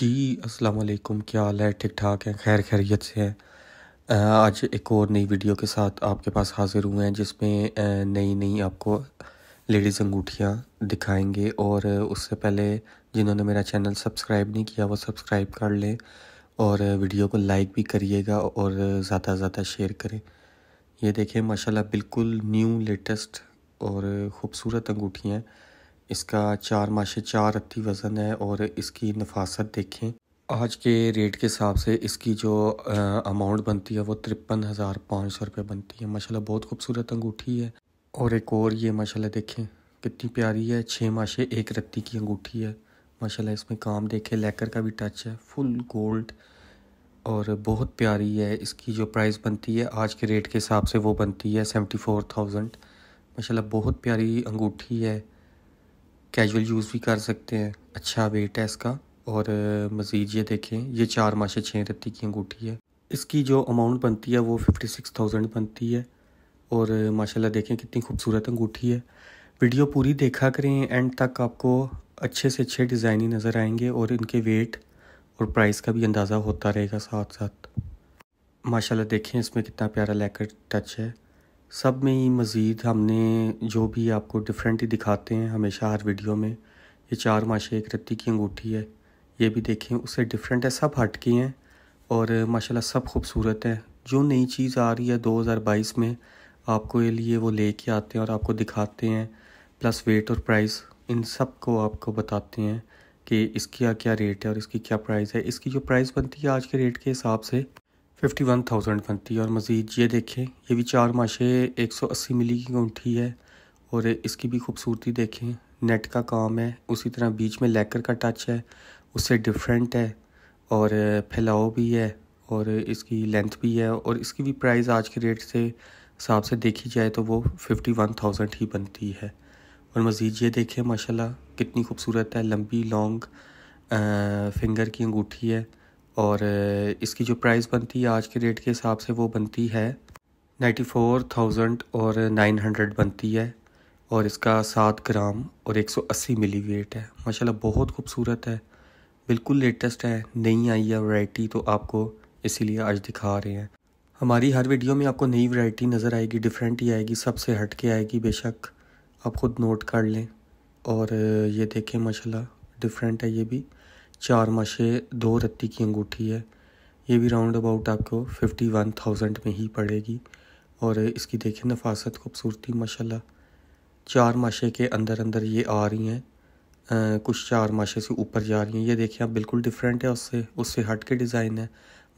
जी अस्सलाम वालेकुम क्या हाल है ठीक ठाक हैं खैर खैरियत से हैं आज एक और नई वीडियो के साथ आपके पास हाज़िर हुए हैं जिसमें नई नई आपको लेडीज़ अंगूठियाँ दिखाएंगे और उससे पहले जिन्होंने मेरा चैनल सब्सक्राइब नहीं किया वो सब्सक्राइब कर लें और वीडियो को लाइक भी करिएगा और ज़्यादा से ज़्यादा शेयर करें ये देखें माशाल्लाह बिल्कुल न्यू लेटेस्ट और ख़ूबसूरत अंगूठियाँ हैं इसका चार माशे चार रत्ती वज़न है और इसकी नफासत देखें आज के रेट के हिसाब से इसकी जो अमाउंट बनती है वो तिरपन हज़ार पाँच सौ रुपये बनती है माशाल्लाह बहुत खूबसूरत अंगूठी है और एक और ये माशाल्लाह देखें कितनी प्यारी है छः माशे एक रत्ती की अंगूठी है माशाल्लाह इसमें काम देखें लेकर का भी टच है फुल गोल्ड और बहुत प्यारी है इसकी जो प्राइस बनती है आज के रेट के हिसाब से वो बनती है सेवेंटी फोर थाउजेंड माशाल्लाह बहुत प्यारी अंगूठी है कैजुअल यूज़ भी कर सकते हैं अच्छा वेट है इसका और मज़ीद ये देखें ये चार माशे छः रत्ती की अंगूठी है इसकी जो अमाउंट बनती है वो फिफ्टी सिक्स थाउजेंड बनती है और माशाल्लाह देखें कितनी खूबसूरत अंगूठी है वीडियो पूरी देखा करें एंड तक आपको अच्छे से अच्छे डिज़ाइन ही नज़र आएंगे और इनके वेट और प्राइस का भी अंदाज़ा होता रहेगा साथ साथ माशाल्लाह देखें इसमें कितना प्यारा लेकर टच है सब में ही मज़ीद हमने जो भी आपको डिफरेंट ही दिखाते हैं हमेशा हर वीडियो में ये चार माशे एक रत्ती की अंगूठी है ये भी देखें उससे डिफरेंट है सब हट के हैं और माशाल्लाह सब खूबसूरत है जो नई चीज़ आ रही है 2022 में आपको ये लिए वो ले के आते हैं और आपको दिखाते हैं प्लस वेट और प्राइस इन सब को आपको बताते हैं कि इसका क्या रेट है और इसकी क्या प्राइस है इसकी जो प्राइस बनती है आज के रेट के हिसाब से फिफ्टी वन थाउजेंड बनती है और मज़ीद ये देखें ये भी चार माशे एक सौ अस्सी मिली की गुंठी है और इसकी भी खूबसूरती देखें नेट का काम है उसी तरह बीच में लेकर का टच है उससे डिफरेंट है और फैलाओ भी है और इसकी लेंथ भी है और इसकी भी प्राइस आज के रेट से हिसाब से देखी जाए तो वो फिफ्टी वन थाउजेंड ही बनती है और मज़ीद ये देखें माशाल्लाह कितनी खूबसूरत है लंबी लॉन्ग फिंगर की अंगूठी है और इसकी जो प्राइस बनती है आज के रेट के हिसाब से वो बनती है नाइन्टी फोर थाउजेंड और नाइन हंड्रेड बनती है और इसका सात ग्राम और एक सौ अस्सी मिली वेट है माशाल्लाह बहुत खूबसूरत है बिल्कुल लेटेस्ट है नई आई है वैरायटी तो आपको इसीलिए आज दिखा रहे हैं हमारी हर वीडियो में आपको नई वैरायटी नज़र आएगी डिफरेंट ही आएगी सबसे हट के आएगी बेशक आप ख़ुद नोट कर लें और ये देखें माशाल्लाह डिफरेंट है ये भी चार माशे दो रत्ती की अंगूठी है ये भी राउंड अबाउट आपको फिफ्टी वन थाउजेंड में ही पड़ेगी और इसकी देखें नफासत खूबसूरती माशाल्लाह चार माशे के अंदर अंदर ये आ रही हैं कुछ चार माशे से ऊपर जा रही हैं ये देखें आप बिल्कुल डिफरेंट है उससे उससे हट के डिज़ाइन है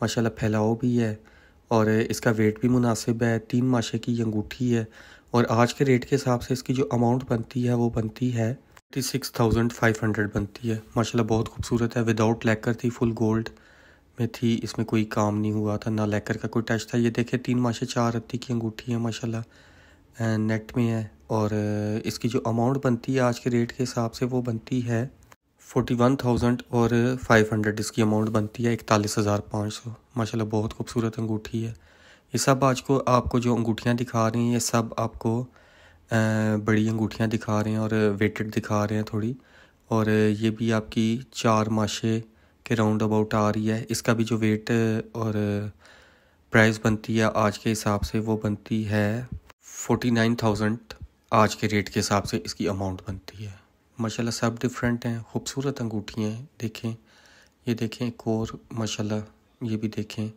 माशाल्लाह फैलाओ भी है और इसका वेट भी मुनासिब है तीन माशे की अंगूठी है और आज के रेट के हिसाब से इसकी जो अमाउंट बनती है वो बनती है thirty six thousand five hundred बनती है माशाल्लाह बहुत खूबसूरत है विदाउट लैकर थी फुल गोल्ड में थी इसमें कोई काम नहीं हुआ था ना लैकर का कोई टच था ये देखे तीन माशे चार रत्ती की अंगूठी है माशाल्लाह नेट में है और इसकी जो अमाउंट बनती है आज के रेट के हिसाब से वो बनती है फोर्टी वन थाउजेंड और फाइव हंड्रेड इसकी अमाउंट बनती है इकतालीस हज़ार पाँच सौ माशाल्लाह बहुत खूबसूरत अंगूठी है ये सब आज को आपको जो अंगूठियाँ दिखा रही हैं ये सब आपको बड़ी अंगूठियाँ दिखा रहे हैं और वेटेड दिखा रहे हैं थोड़ी और ये भी आपकी चार माशे के राउंड अबाउट आ रही है इसका भी जो वेट और प्राइस बनती है आज के हिसाब से वो बनती है फोर्टी नाइन थाउजेंड आज के रेट के हिसाब से इसकी अमाउंट बनती है माशाल्लाह सब डिफरेंट हैं खूबसूरत अंगूठी हैं देखें ये देखें एक और माशाल्लाह ये भी देखें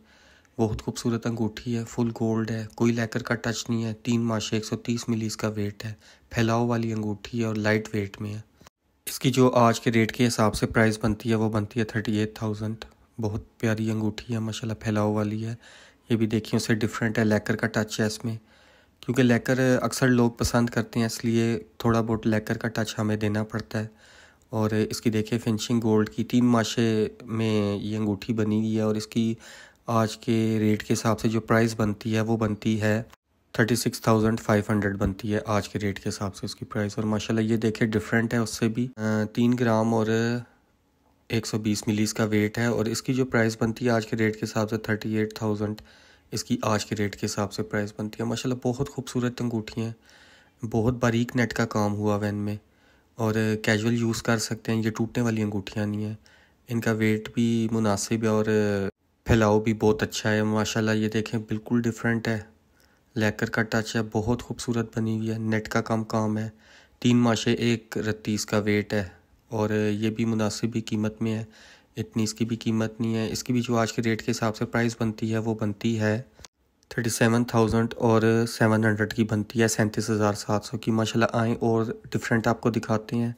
बहुत खूबसूरत अंगूठी है फुल गोल्ड है कोई लेकर का टच नहीं है तीन माशे एक सौ तीस मिली इसका वेट है फैलाव वाली अंगूठी है और लाइट वेट में है इसकी जो आज के रेट के हिसाब से प्राइस बनती है वो बनती है थर्टी एट थाउजेंड बहुत प्यारी अंगूठी है माशाल्लाह फैलाव वाली है ये भी देखिए उससे डिफरेंट है लेकर का टच है इसमें क्योंकि लेकर अक्सर लोग पसंद करते हैं इसलिए थोड़ा बहुत लेकर का टच हमें देना पड़ता है और इसकी देखिए फिनिशिंग गोल्ड की तीन माशे में ये अंगूठी बनी हुई है और इसकी आज के रेट के हिसाब से जो प्राइस बनती है वो बनती है thirty six thousand five hundred बनती है आज के रेट के हिसाब से उसकी प्राइस और माशाल्लाह ये देखिए डिफरेंट है उससे भी तीन ग्राम और एक सौ बीस मिली का वेट है और इसकी जो प्राइस बनती है आज के रेट के हिसाब से थर्टी एट थाउजेंड इसकी आज के रेट के हिसाब से प्राइस बनती है माशाल्लाह बहुत खूबसूरत अंगूठियाँ हैं बहुत बारीक नेट का काम हुआ वैन में और कैजुअल यूज़ कर सकते हैं ये टूटने वाली अंगूठियाँ नहीं हैं इनका वेट भी मुनासिब है और फैलाओ भी बहुत अच्छा है माशाल्लाह ये देखें बिल्कुल डिफरेंट है लेकर का टच है बहुत खूबसूरत बनी हुई है नेट का काम काम है तीन माशे एक रत्तीस का वेट है और ये भी मुनासिब भी कीमत में है इतनी इसकी भी कीमत नहीं है इसकी भी जो आज के रेट के हिसाब से प्राइस बनती है वो बनती है थर्टी सेवन थाउजेंड और सेवन हंड्रेड की बनती है सैंतीस हज़ार सात सौ की माशाल्लाह आए और डिफरेंट आपको दिखाते हैं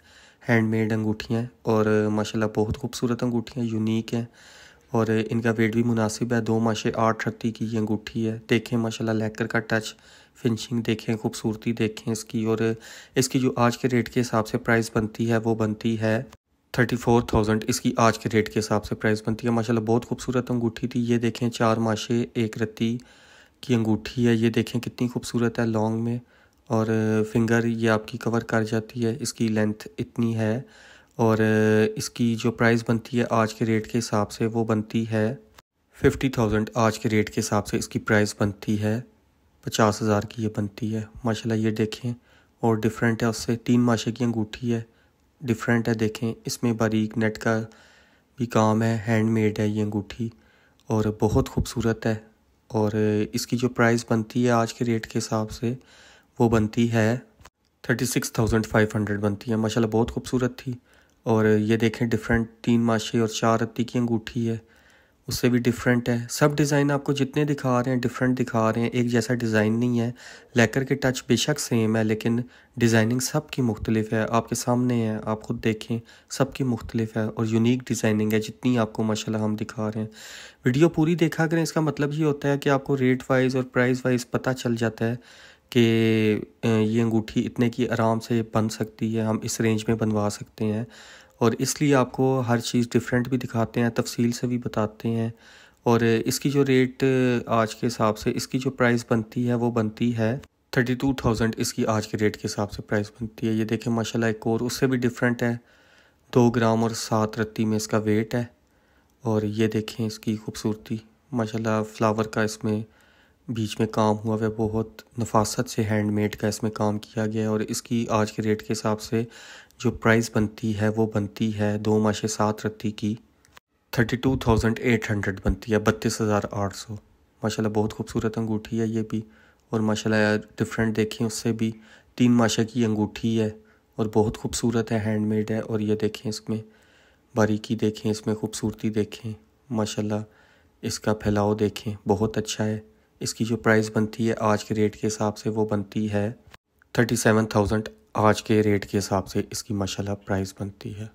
हैंडमेड अंगूठियाँ और माशाल्लाह बहुत खूबसूरत अंगूठियाँ यूनिक हैं और इनका वेट भी मुनासिब है दो माशे आठ रत्ती की ये अंगूठी है देखें माशाल्लाह लेकर का टच फिनिशिंग देखें खूबसूरती देखें इसकी और इसकी जो आज के रेट के हिसाब से प्राइस बनती है वो बनती है थर्टी फोर थाउजेंड इसकी आज के रेट के हिसाब से प्राइस बनती है माशाल्लाह बहुत खूबसूरत अंगूठी थी ये देखें चार माशे एक रत्ती की अंगूठी है ये देखें कितनी खूबसूरत है लॉन्ग में और फिंगर ये आपकी कवर कर जाती है इसकी लेंथ इतनी है और इसकी जो प्राइस बनती है आज के रेट के हिसाब से वो बनती है फिफ्टी थाउजेंड आज के रेट के हिसाब से इसकी प्राइस बनती है पचास हज़ार की ये बनती है माशाल्लाह ये देखें और डिफरेंट है उससे तीन माशे की अंगूठी है डिफरेंट है देखें इसमें बारीक नेट का भी काम है हैंडमेड है ये अंगूठी और बहुत खूबसूरत है और इसकी जो प्राइस बनती है आज के रेट के हिसाब से वो बनती है thirty six thousand five hundred बनती है माशाल्लाह बहुत खूबसूरत थी और ये देखें डिफरेंट तीन माशे और चार रत्ती की अंगूठी है उससे भी डिफरेंट है सब डिज़ाइन आपको जितने दिखा रहे हैं डिफरेंट दिखा रहे हैं एक जैसा डिज़ाइन नहीं है लेकर के टच बेशक सेम है लेकिन डिज़ाइनिंग सब की मुख्तलिफ है आपके सामने है आप ख़ुद देखें सब की मुख्तलिफ है और यूनिक डिज़ाइनिंग है जितनी आपको माशाल्लाह हम दिखा रहे हैं वीडियो पूरी देखा करें इसका मतलब ये होता है कि आपको रेट वाइज और प्राइस वाइज पता चल जाता है कि ये अंगूठी इतने की आराम से बन सकती है हम इस रेंज में बनवा सकते हैं और इसलिए आपको हर चीज़ डिफरेंट भी दिखाते हैं तफसील से भी बताते हैं और इसकी जो रेट आज के हिसाब से इसकी जो प्राइस बनती है वो बनती है थर्टी टू थाउजेंड इसकी आज के रेट के हिसाब से प्राइस बनती है ये देखें माशाल्लाह एक और उससे भी डिफरेंट है दो ग्राम और सात रत्ती में इसका वेट है और ये देखें इसकी खूबसूरती माशाल्लाह फ्लावर का इसमें बीच में काम हुआ वह बहुत नफासत से हैंडमेड का इसमें काम किया गया है और इसकी आज के रेट के हिसाब से जो प्राइस बनती है वो बनती है दो माशे सात रत्ती की thirty two thousand eight hundred बनती है बत्तीस हज़ार आठ सौ माशा बहुत खूबसूरत अंगूठी है ये भी और माशा डिफरेंट देखें उससे भी तीन माशा की अंगूठी है और बहुत खूबसूरत है हैंडमेड है और ये देखें इसमें बारीकी देखें इसमें खूबसूरती देखें माशा इसका फैलाव देखें बहुत अच्छा है इसकी जो प्राइस बनती है आज के रेट के हिसाब से वो बनती है थर्टी सेवन थाउजेंड आज के रेट के हिसाब से इसकी माशाल्लाह प्राइस बनती है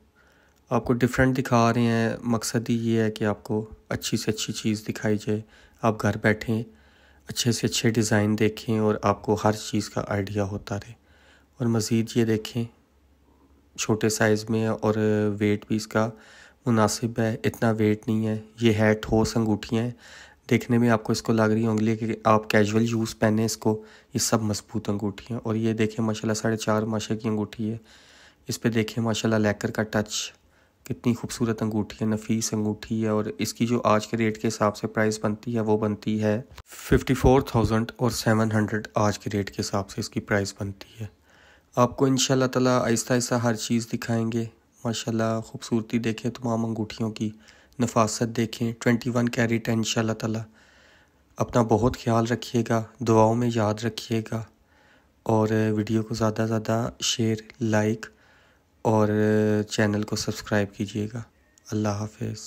आपको डिफरेंट दिखा रहे हैं मकसद ही ये है कि आपको अच्छी से अच्छी चीज़ दिखाई जाए आप घर बैठें अच्छे से अच्छे डिज़ाइन देखें और आपको हर चीज़ का आइडिया होता रहे और मज़ीद ये देखें छोटे साइज़ में और वेट भी इसका मुनासिब है इतना वेट नहीं है ये है ठोस अंगूठियाँ देखने में आपको इसको लग रही होंगी कि आप कैजुअल यूज़ पहने इसको ये सब मजबूत अंगूठी हैं और ये देखें माशाल्लाह साढ़े चार माशे की अंगूठी है इस पर देखें माशाल्लाह लेकर का टच कितनी खूबसूरत अंगूठी है नफीस अंगूठी है और इसकी जो आज के रेट के हिसाब से प्राइस बनती है वो बनती है फिफ्टी फोर थाउजेंड और सेवन हंड्रेड आज के रेट के हिसाब से इसकी प्राइस बनती है आपको इन शाला तला आहिस्ता आहिस्ता हर चीज़ दिखाएँगे माशाल्लाह खूबसूरती देखें तमाम अंगूठियों की नफासत देखें ट्वेंटी वन कैरेट है इन ताला अपना बहुत ख्याल रखिएगा दुआओं में याद रखिएगा और वीडियो को ज़्यादा से ज़्यादा शेयर लाइक और चैनल को सब्सक्राइब कीजिएगा अल्लाह हाफिज़